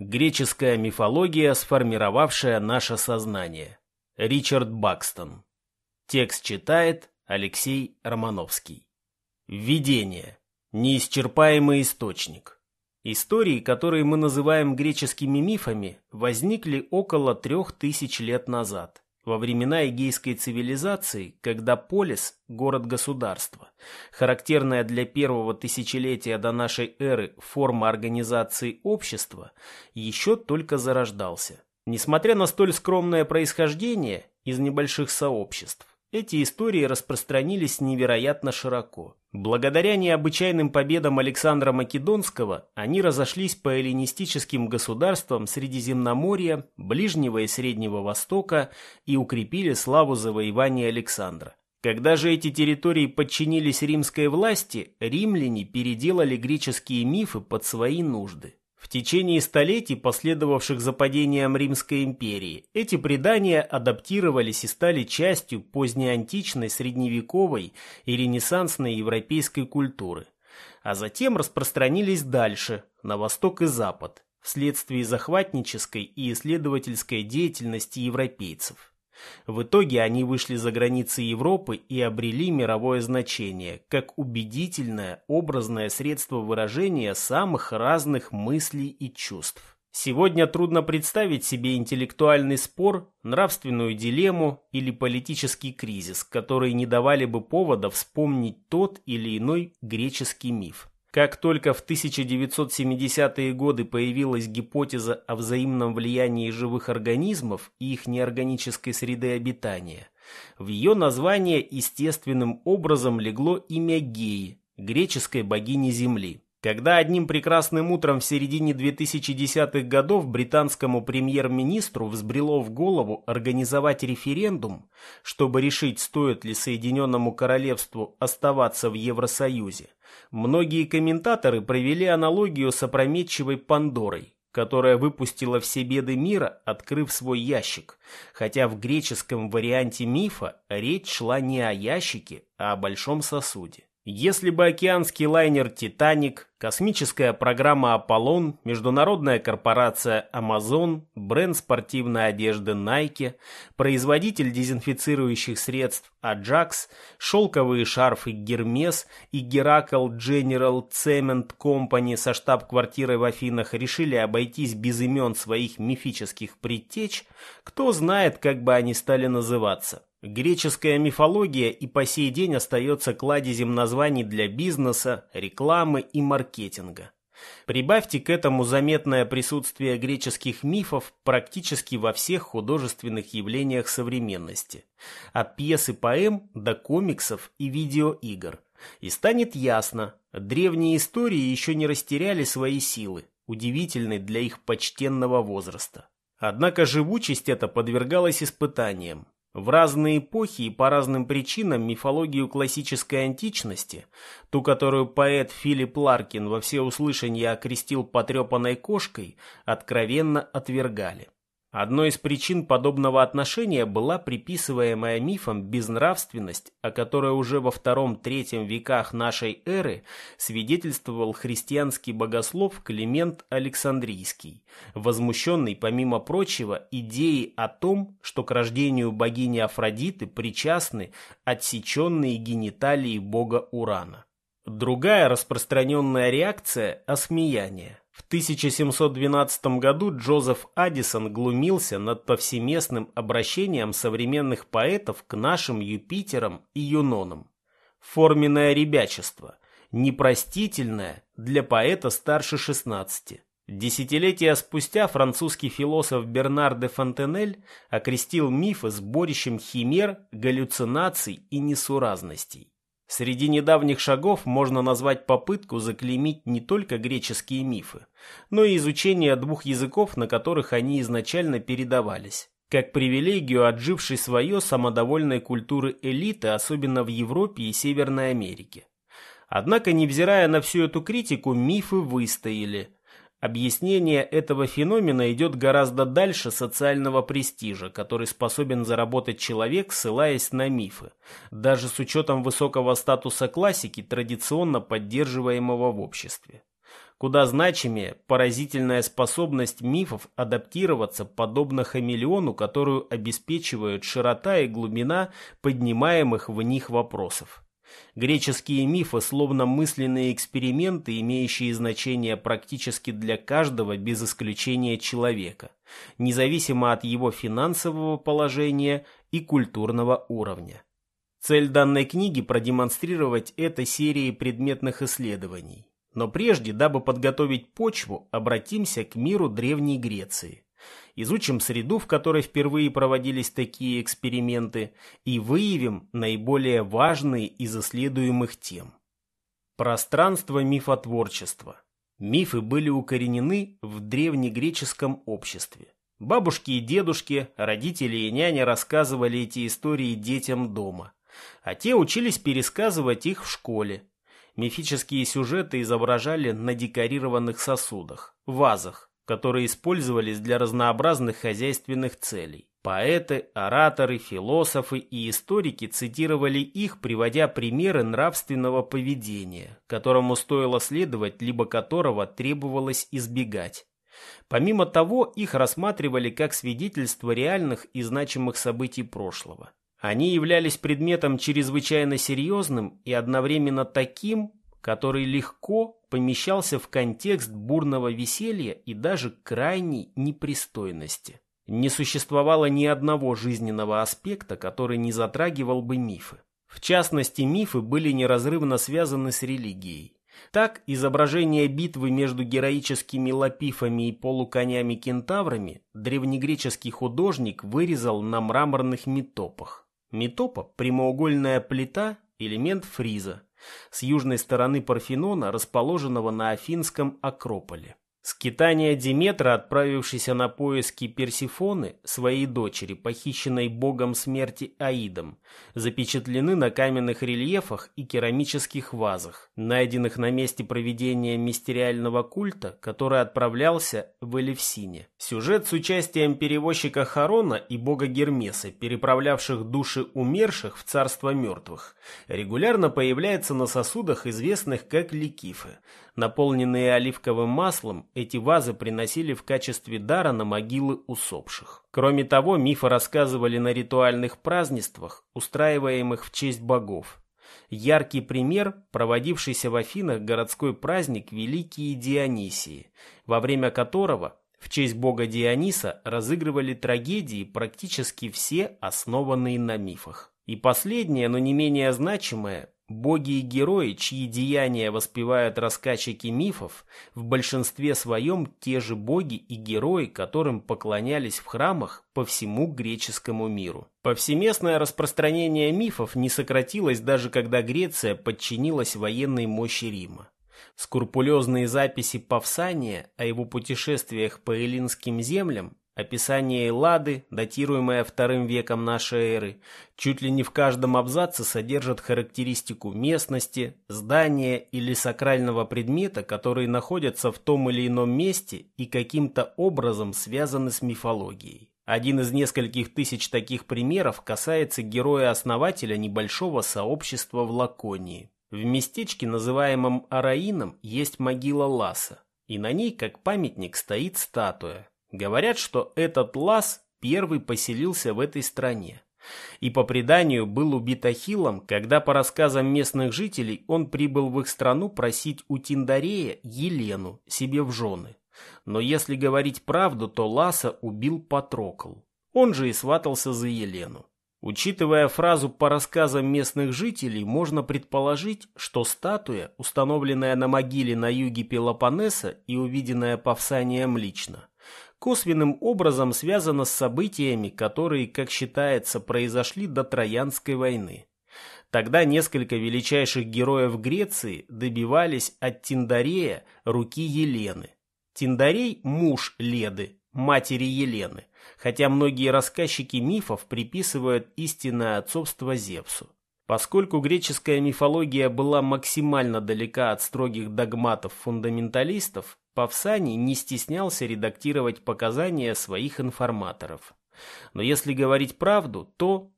Греческая мифология, сформировавшая наше сознание. Ричард Бакстон. Текст читает Алексей Романовский. Введение. Неисчерпаемый источник. Истории, которые мы называем греческими мифами, возникли около трех тысяч лет назад во времена эгейской цивилизации, когда полис – город-государство. Характерная для первого тысячелетия до нашей эры форма организации общества еще только зарождался. Несмотря на столь скромное происхождение из небольших сообществ, эти истории распространились невероятно широко. Благодаря необычайным победам Александра Македонского они разошлись по эллинистическим государствам Средиземноморья, Ближнего и Среднего Востока и укрепили славу завоевания Александра. Когда же эти территории подчинились римской власти, римляне переделали греческие мифы под свои нужды. В течение столетий, последовавших за падением Римской империи, эти предания адаптировались и стали частью позднеантичной, средневековой и ренессансной европейской культуры, а затем распространились дальше, на восток и запад, вследствие захватнической и исследовательской деятельности европейцев. В итоге они вышли за границы Европы и обрели мировое значение, как убедительное, образное средство выражения самых разных мыслей и чувств. Сегодня трудно представить себе интеллектуальный спор, нравственную дилемму или политический кризис, которые не давали бы повода вспомнить тот или иной греческий миф. Как только в 1970-е годы появилась гипотеза о взаимном влиянии живых организмов и их неорганической среды обитания, в ее название естественным образом легло имя Геи, греческой богини Земли. Когда одним прекрасным утром в середине 2010-х годов британскому премьер-министру взбрело в голову организовать референдум, чтобы решить, стоит ли Соединенному Королевству оставаться в Евросоюзе, многие комментаторы провели аналогию с опрометчивой Пандорой, которая выпустила все беды мира, открыв свой ящик, хотя в греческом варианте мифа речь шла не о ящике, а о большом сосуде. Если бы океанский лайнер «Титаник», космическая программа «Аполлон», международная корпорация Amazon, бренд спортивной одежды Nike, производитель дезинфицирующих средств Ajax, шелковые шарфы Гермес и Геракл General Cement Company со штаб-квартирой в Афинах решили обойтись без имен своих мифических предтеч, кто знает, как бы они стали называться. Греческая мифология и по сей день остается кладезем названий для бизнеса, рекламы и маркетинга. Прибавьте к этому заметное присутствие греческих мифов практически во всех художественных явлениях современности, от пьес и поэм до комиксов и видеоигр. И станет ясно, древние истории еще не растеряли свои силы, удивительной для их почтенного возраста. Однако живучесть эта подвергалась испытаниям. В разные эпохи и по разным причинам мифологию классической античности, ту, которую поэт Филипп Ларкин во всеуслышание окрестил потрепанной кошкой, откровенно отвергали. Одной из причин подобного отношения была приписываемая мифом безнравственность, о которой уже во втором-третьем веках нашей эры свидетельствовал христианский богослов Климент Александрийский, возмущенный, помимо прочего, идеей о том, что к рождению богини Афродиты причастны отсеченные гениталии бога Урана. Другая распространенная реакция – осмеяние. В 1712 году Джозеф Аддисон глумился над повсеместным обращением современных поэтов к нашим Юпитерам и Юнонам. Форменное ребячество, непростительное для поэта старше 16. Десятилетия спустя французский философ Бернар де Фонтенель окрестил мифы сборищем химер, галлюцинаций и несуразностей. Среди недавних шагов можно назвать попытку заклеймить не только греческие мифы, но и изучение двух языков, на которых они изначально передавались, как привилегию отжившей свое самодовольной культуры элиты, особенно в Европе и Северной Америке. Однако, невзирая на всю эту критику, мифы выстояли – Объяснение этого феномена идет гораздо дальше социального престижа, который способен заработать человек, ссылаясь на мифы, даже с учетом высокого статуса классики, традиционно поддерживаемого в обществе. Куда значимее поразительная способность мифов адаптироваться, подобно хамелеону, которую обеспечивают широта и глубина поднимаемых в них вопросов. Греческие мифы словно мысленные эксперименты, имеющие значение практически для каждого без исключения человека, независимо от его финансового положения и культурного уровня. Цель данной книги – продемонстрировать это серии предметных исследований. Но прежде, дабы подготовить почву, обратимся к миру Древней Греции изучим среду, в которой впервые проводились такие эксперименты, и выявим наиболее важные из исследуемых тем. Пространство мифотворчества. Мифы были укоренены в древнегреческом обществе. Бабушки и дедушки, родители и няни рассказывали эти истории детям дома, а те учились пересказывать их в школе. Мифические сюжеты изображали на декорированных сосудах, вазах, которые использовались для разнообразных хозяйственных целей. Поэты, ораторы, философы и историки цитировали их, приводя примеры нравственного поведения, которому стоило следовать, либо которого требовалось избегать. Помимо того, их рассматривали как свидетельство реальных и значимых событий прошлого. Они являлись предметом чрезвычайно серьезным и одновременно таким, который легко помещался в контекст бурного веселья и даже крайней непристойности. Не существовало ни одного жизненного аспекта, который не затрагивал бы мифы. В частности, мифы были неразрывно связаны с религией. Так, изображение битвы между героическими лапифами и полуконями-кентаврами древнегреческий художник вырезал на мраморных метопах. Метопа – прямоугольная плита, элемент фриза – с южной стороны Парфенона, расположенного на Афинском Акрополе. Скитания Диметра, отправившийся на поиски Персифоны, своей дочери, похищенной богом смерти Аидом, запечатлены на каменных рельефах и керамических вазах, найденных на месте проведения мистериального культа, который отправлялся в Элевсине. Сюжет с участием перевозчика Харона и бога Гермеса, переправлявших души умерших в царство мертвых, регулярно появляется на сосудах, известных как ликифы, наполненные оливковым маслом эти вазы приносили в качестве дара на могилы усопших. Кроме того, мифы рассказывали на ритуальных празднествах, устраиваемых в честь богов. Яркий пример – проводившийся в Афинах городской праздник Великие Дионисии, во время которого в честь бога Диониса разыгрывали трагедии практически все, основанные на мифах. И последнее, но не менее значимое Боги и герои, чьи деяния воспевают рассказчики мифов, в большинстве своем те же боги и герои, которым поклонялись в храмах по всему греческому миру. Повсеместное распространение мифов не сократилось даже когда Греция подчинилась военной мощи Рима. Скрупулезные записи Павсания о его путешествиях по эллинским землям Описание Лады, датируемое вторым веком нашей эры, чуть ли не в каждом абзаце содержит характеристику местности, здания или сакрального предмета, которые находятся в том или ином месте и каким-то образом связаны с мифологией. Один из нескольких тысяч таких примеров касается героя-основателя небольшого сообщества в Лаконии. В местечке, называемом Араином, есть могила Ласа, и на ней, как памятник, стоит статуя. Говорят, что этот Лас первый поселился в этой стране. И по преданию был убит Ахиллом, когда по рассказам местных жителей он прибыл в их страну просить у Тиндарея Елену себе в жены. Но если говорить правду, то Ласа убил Патрокл. Он же и сватался за Елену. Учитывая фразу по рассказам местных жителей, можно предположить, что статуя, установленная на могиле на юге Пелопоннеса и увиденная Павсанием лично, косвенным образом связано с событиями, которые, как считается, произошли до Троянской войны. Тогда несколько величайших героев Греции добивались от Тиндарея руки Елены. Тиндарей – муж Леды, матери Елены, хотя многие рассказчики мифов приписывают истинное отцовство Зевсу. Поскольку греческая мифология была максимально далека от строгих догматов фундаменталистов, Павсаний не стеснялся редактировать показания своих информаторов. Но если говорить правду, то,